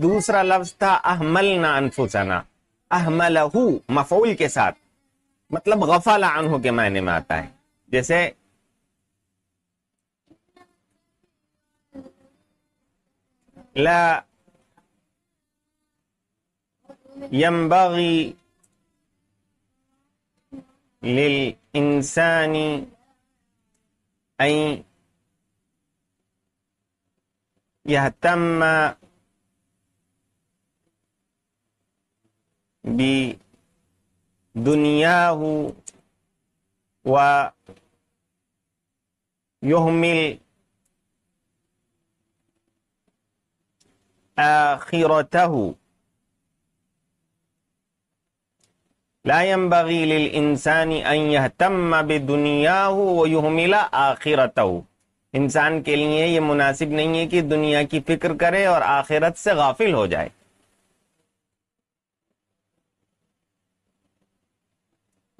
دوسرا لفظ تھا احملنا انفسنا احملہ مفعول کے ساتھ مطلب غفل عنہ کے معنی میں آتا ہے جیسے لا ينبغي للإنسان أن يهتم بی دنیا ہو و آخرته لا ينبغي تم دنیا يهتم بدنياه ويهمل آخرته انسان کے لیے یہ مناسب نہیں ہے کہ دنیا کی فکر کرے اور آخرت سے غافل ہو جائے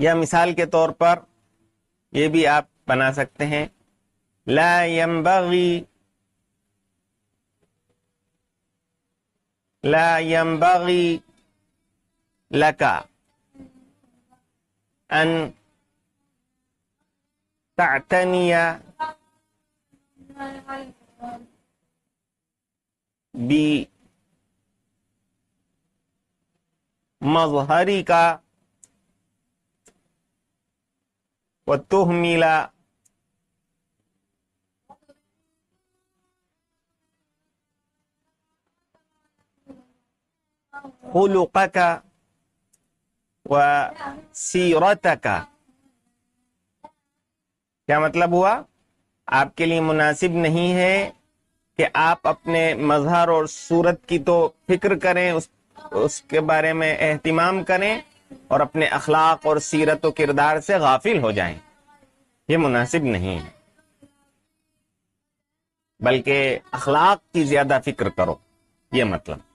یا مثال کے طور پر یہ بھی آپ بنا سکتے ہیں لا بغی لا بغی لکا ان بی بمظهرك کا توح میلا کا کیا مطلب ہوا آپ کے لیے مناسب نہیں ہے کہ آپ اپنے مظہر اور صورت کی تو فکر کریں اس کے بارے میں اہتمام کریں اور اپنے اخلاق اور سیرت و کردار سے غافل ہو جائیں یہ مناسب نہیں ہے بلکہ اخلاق کی زیادہ فکر کرو یہ مطلب